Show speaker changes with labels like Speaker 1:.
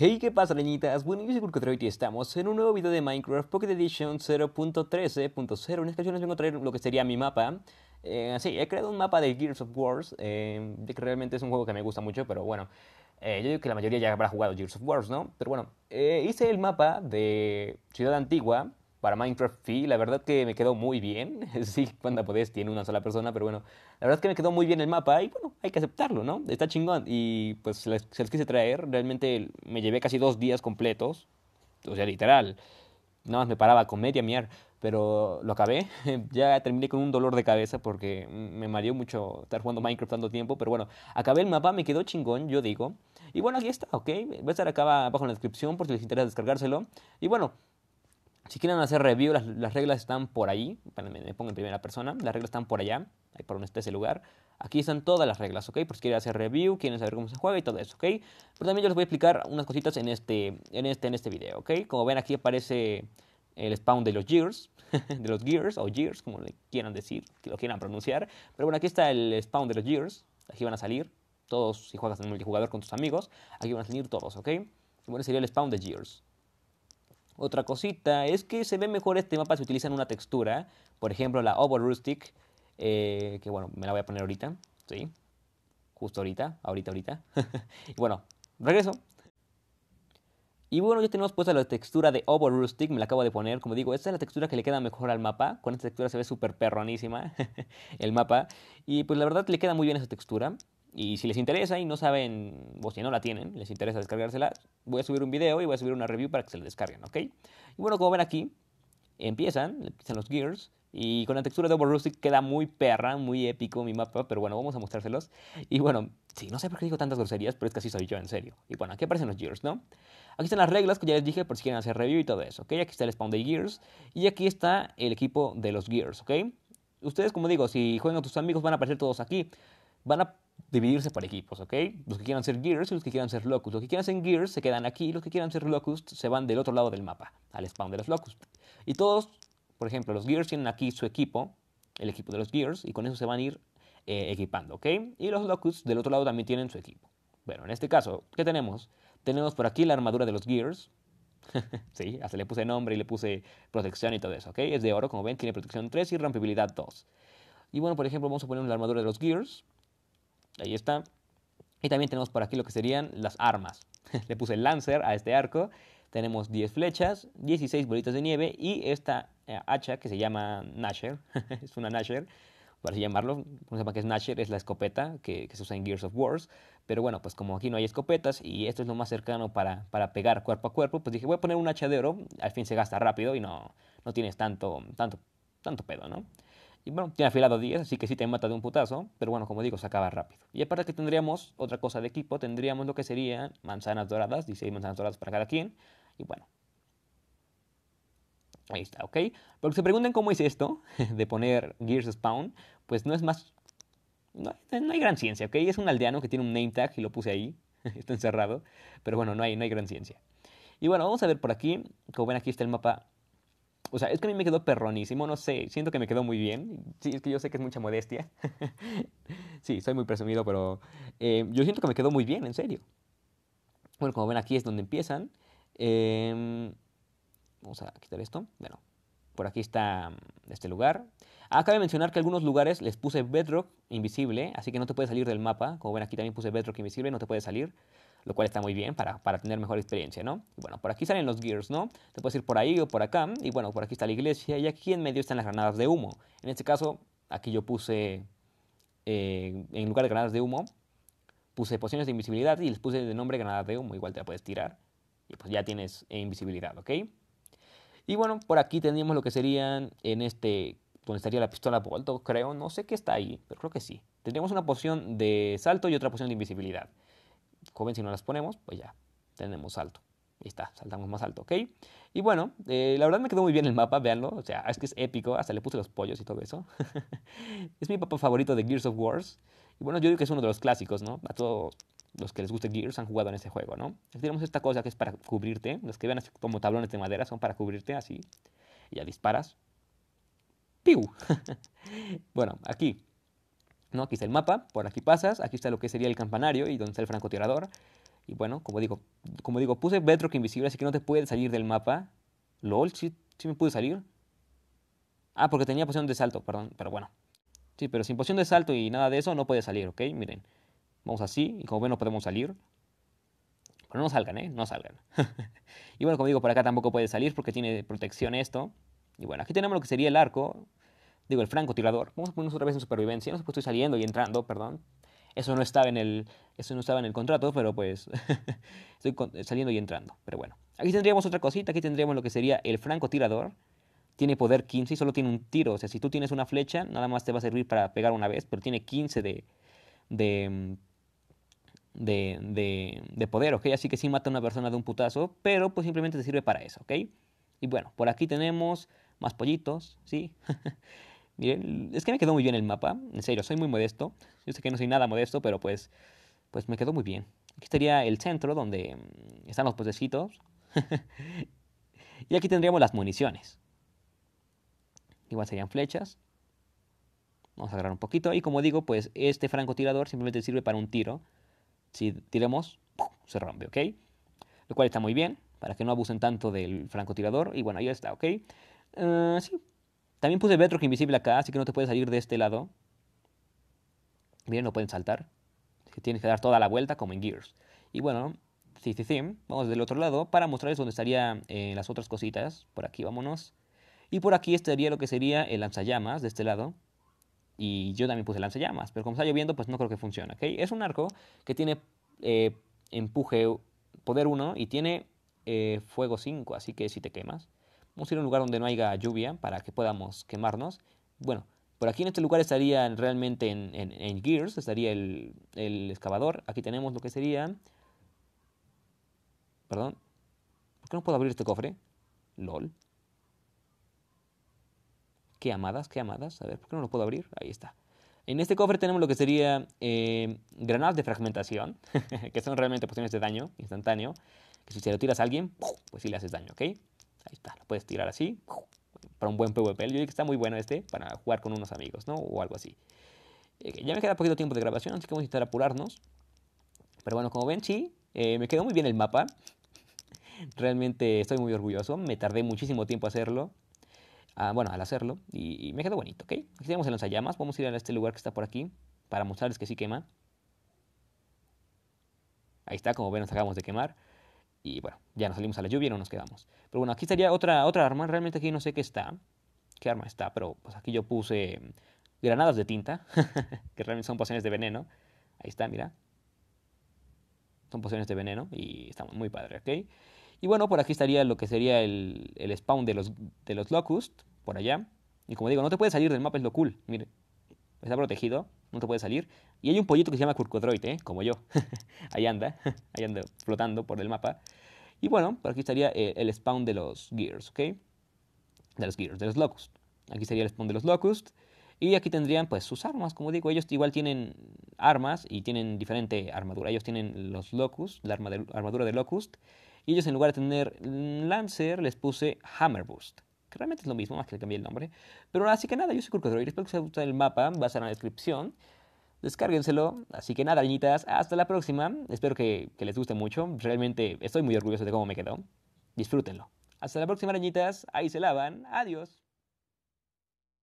Speaker 1: Hey, ¿qué pasa, leñitas? Bueno, yo soy Kurkotroy y estamos en un nuevo video de Minecraft Pocket Edition 0.13.0. En esta ocasión les vengo a traer lo que sería mi mapa. Eh, sí, he creado un mapa de Gears of Wars, eh, que realmente es un juego que me gusta mucho, pero bueno, eh, yo digo que la mayoría ya habrá jugado Gears of Wars, ¿no? Pero bueno, eh, hice el mapa de Ciudad Antigua, para Minecraft Fee. La verdad que me quedó muy bien. Sí, cuando Podés tiene una sola persona, pero bueno, la verdad que me quedó muy bien el mapa y bueno, hay que aceptarlo, ¿no? Está chingón. Y pues se les, quise traer. Realmente me llevé casi dos días completos. O sea, literal. Nada más me paraba con media Pero lo acabé. ya terminé con un dolor de cabeza porque me mareó mucho estar jugando Minecraft tanto tiempo. Pero bueno, acabé el mapa, me quedó chingón, yo digo. Y bueno, aquí está, ¿ok? Va a estar acá abajo en la descripción por si les interesa descargárselo. Y bueno, si quieren hacer review, las, reglas están por ahí. me pongo en primera persona. Las reglas están por allá, ahí por donde esté ese lugar. Aquí están todas las reglas, ¿ok? Por si quieren hacer review, quieren saber cómo se juega y todo eso, ¿ok? Pero también yo les voy a explicar unas cositas en este, en este, en este video, ¿ok? Como ven aquí aparece el spawn de los Gears, de los Gears o Gears, como le quieran decir, que lo quieran pronunciar. Pero bueno, aquí está el spawn de los Gears. Aquí van a salir todos, si juegas en multijugador con tus amigos, aquí van a salir todos, ¿ok? bueno, sería el spawn de Gears. Otra cosita es que se ve mejor este mapa si utilizan una textura. Por ejemplo, la Oval Rustic, eh, que bueno, me la voy a poner ahorita, ¿sí? Justo ahorita, ahorita, ahorita. y bueno, regreso. Y bueno, ya tenemos puesta la textura de Oval Rustic, me la acabo de poner. Como digo, esta es la textura que le queda mejor al mapa. Con esta textura se ve súper perronísima el mapa. Y pues la verdad le queda muy bien esa textura. Y si les interesa y no saben, o si no la tienen, les interesa descargársela, voy a subir un video y voy a subir una review para que se la descarguen, ¿ok? Y bueno, como ven aquí, empiezan, empiezan los Gears, y con la textura de Rustic queda muy perra, muy épico mi mapa, pero bueno, vamos a mostrárselos. Y bueno, sí, no sé por qué digo tantas groserías, pero es que así soy yo, en serio. Y bueno, aquí aparecen los Gears, ¿no? Aquí están las reglas que ya les dije por si quieren hacer review y todo eso, ¿ok? Aquí está el spawn de Gears y aquí está el equipo de los Gears, ¿ok? Ustedes, como digo, si juegan a tus amigos van a aparecer todos aquí. Van a dividirse por equipos, ¿ok? Los que quieran ser Gears y los que quieran ser Locust. Los que quieran ser Gears se quedan aquí, los que quieran ser Locust se van del otro lado del mapa, al spawn de los Locust. Y todos, por ejemplo, los Gears tienen aquí su equipo, el equipo de los Gears, y con eso se van a ir eh, equipando, ¿ok? Y los Locusts del otro lado también tienen su equipo. Bueno, en este caso, ¿qué tenemos? Tenemos por aquí la armadura de los Gears. sí, hasta le puse nombre y le puse protección y todo eso, ¿ok? Es de oro, como ven, tiene protección 3 y rompibilidad 2. Y bueno, por ejemplo, vamos a poner la armadura de los Gears. Ahí está. Y también tenemos por aquí lo que serían las armas. Le puse el Lancer a este arco. Tenemos 10 flechas, 16 bolitas de nieve y esta eh, hacha que se llama Nasher. es una Nasher, por así llamarlo. No sepa que es Nasher, es la escopeta que, se usa en Gears of Wars. Pero bueno, pues como aquí no hay escopetas y esto es lo más cercano para, pegar cuerpo a cuerpo, pues dije voy a poner un hacha Al fin se gasta rápido y no, no tienes tanto, tanto, tanto pedo, ¿no? Y bueno, tiene afilado 10, así que sí te mata de un putazo, pero bueno, como digo, se acaba rápido. Y aparte que tendríamos otra cosa de equipo, tendríamos lo que serían manzanas doradas, 16 manzanas doradas para cada quien, y bueno. Ahí está, ¿ok? Porque se preguntan cómo es esto de poner Gears Spawn, pues no es más... No, hay gran ciencia, ¿ok? Es un aldeano que tiene un name tag y lo puse ahí, está encerrado, pero bueno, no hay, no hay gran ciencia. Y bueno, vamos a ver por aquí, como ven aquí está el mapa o sea, es que a mí me quedó perronísimo, no sé, siento que me quedó muy bien. Sí, es que yo sé que es mucha modestia. sí, soy muy presumido, pero eh, yo siento que me quedó muy bien, en serio. Bueno, como ven aquí es donde empiezan. Em, vamos a quitar esto. Bueno, por aquí está mm, este lugar. Ah, de mencionar que algunos lugares les puse Bedrock invisible, así que no te puede salir del mapa. Como ven aquí también puse Bedrock invisible, no te puede salir lo cual está muy bien para, tener mejor experiencia, ¿no? bueno, por aquí salen los gears, ¿no? Te puedes ir por ahí o por acá, y bueno, por aquí está la iglesia, y aquí en medio están las granadas de humo. En este caso, aquí yo puse, eh, en lugar de granadas de humo, puse pociones de invisibilidad y les puse de nombre granadas de humo, igual te la puedes tirar, y pues ya tienes eh, invisibilidad, ¿ok? Y bueno, por aquí tendríamos lo que serían en este, donde estaría la pistola Volto, creo, no sé qué está ahí, pero creo que sí. Tendríamos una poción de salto y otra poción de invisibilidad joven, si no las ponemos, pues ya tenemos alto Ahí está, saltamos más alto, ¿ok? Y bueno, eh, la verdad me quedó muy bien el mapa, véanlo. O sea, es que es épico, hasta le puse los pollos y todo eso. es mi mapa favorito de Gears of Wars. Y bueno, yo digo que es uno de los clásicos, ¿no? A todos los que les guste Gears han jugado en ese juego, ¿no? Tenemos esta cosa que es para cubrirte. Los que vean así como tablones de madera son para cubrirte, así. ya disparas. ¡Piu! bueno, aquí ¿no? Aquí está el mapa, por aquí pasas, aquí está lo que sería el campanario y donde está el francotirador. Y bueno, como digo, como digo puse Bedrock invisible, así que no te puedes salir del mapa. LOL, sí, me pude salir. Ah, porque tenía poción de salto, perdón, pero bueno. Sí, pero sin poción de salto y nada de eso no puede salir, ¿ok? Miren, vamos así y como ven no podemos salir. Pero no salgan, ¿eh? No salgan. y bueno, como digo, por acá tampoco puede salir porque tiene protección esto. Y bueno, aquí tenemos lo que sería el arco, digo, el francotirador, vamos a ponernos otra vez en supervivencia, no sé por estoy saliendo y entrando, perdón. Eso no estaba en el, eso no estaba en el contrato, pero pues estoy saliendo y entrando. Pero bueno, aquí tendríamos otra cosita, aquí tendríamos lo que sería el francotirador. Tiene poder 15 y solo tiene un tiro. O sea, si tú tienes una flecha, nada más te va a servir para pegar una vez, pero tiene 15 de, de, de, de, poder, ¿ok? Así que sí mata a una persona de un putazo, pero pues simplemente te sirve para eso, ¿ok? Y bueno, por aquí tenemos más pollitos, ¿sí? Miren, es que me quedó muy bien el mapa, en serio, soy muy modesto. Yo sé que no soy nada modesto, pero pues, pues me quedó muy bien. Aquí estaría el centro donde mm, están los posecitos y aquí tendríamos las municiones. Igual serían flechas. Vamos a agarrar un poquito. Y como digo, pues este francotirador simplemente sirve para un tiro. Si tiremos, se rompe, ¿ok? Lo cual está muy bien, para que no abusen tanto del francotirador. Y bueno, ahí está, ¿ok? Eh, sí, también puse Bedrock invisible acá, así que no te puedes salir de este lado. Bien, no pueden saltar. tienes que dar toda la vuelta como en Gears. Y bueno, sí, sí, sí. Vamos del otro lado para mostrarles dónde estarían eh, las otras cositas. Por aquí, vámonos. Y por aquí estaría lo que sería el lanzallamas de este lado. Y yo también puse lanzallamas, pero como está lloviendo, pues no creo que funcione, Es un arco que tiene eh, empuje poder 1 y tiene eh, fuego 5, así que si te quemas, Vamos a ir a un lugar donde no haya lluvia para que podamos quemarnos. Bueno, por aquí en este lugar estaría realmente en, Gears, estaría el, excavador. Aquí tenemos lo que sería... Perdón. ¿Por qué no puedo abrir este cofre? LOL. Qué amadas, qué amadas. A ver, ¿por qué no lo puedo abrir? Ahí está. En este cofre tenemos lo que sería eh, granadas de fragmentación, que son realmente pociones de daño instantáneo, que si se lo tiras a alguien, pues sí le haces daño, ¿ok? Ahí está, lo puedes tirar así para un buen PvP. Yo digo que está muy bueno este para jugar con unos amigos, ¿no? O algo así. Eh, ya me queda poquito tiempo de grabación, así que vamos a intentar apurarnos. Pero bueno, como ven, sí, eh, me quedó muy bien el mapa. Realmente estoy muy orgulloso. Me tardé muchísimo tiempo hacerlo. bueno, al hacerlo. Y, me quedó bonito, ¿ok? Aquí tenemos el lanzallamas. Vamos a ir a este lugar que está por aquí para mostrarles que sí quema. Ahí está, como ven, nos acabamos de quemar y bueno, ya nos salimos a la lluvia y no nos quedamos. Pero bueno, aquí estaría otra, otra arma, realmente aquí no sé qué está, qué arma está, pero pues aquí yo puse mm, granadas de tinta, que realmente son pociones de veneno. Ahí está, mira. Son pociones de veneno y estamos muy padre, ¿ok? Y bueno, por aquí estaría lo que sería el, spawn de los, de los locust, por allá. Y como digo, no te puedes salir del mapa, es lo cool. Mire, está protegido, no te puede salir. Y hay un pollito que se llama Curcodroid, ¿eh? como yo. ahí anda, ahí anda flotando por el mapa. Y bueno, por aquí estaría eh, el spawn de los Gears, ¿ok? De los Gears, de los Locust. Aquí estaría el spawn de los Locust. Y aquí tendrían pues sus armas, como digo, ellos igual tienen armas y tienen diferente armadura. Ellos tienen los Locust, la armadura de Locust. Y ellos en lugar de tener Lancer les puse Hammer Boost que realmente es lo mismo, más que le cambié el nombre. Pero así que nada, yo soy y espero que os haya gustado el mapa, va a estar en la descripción. Descárguenselo. Así que nada, niñitas, hasta la próxima. Espero que, les guste mucho. Realmente estoy muy orgulloso de cómo me quedó. Disfrútenlo. Hasta la próxima, niñitas. Ahí se lavan. Adiós.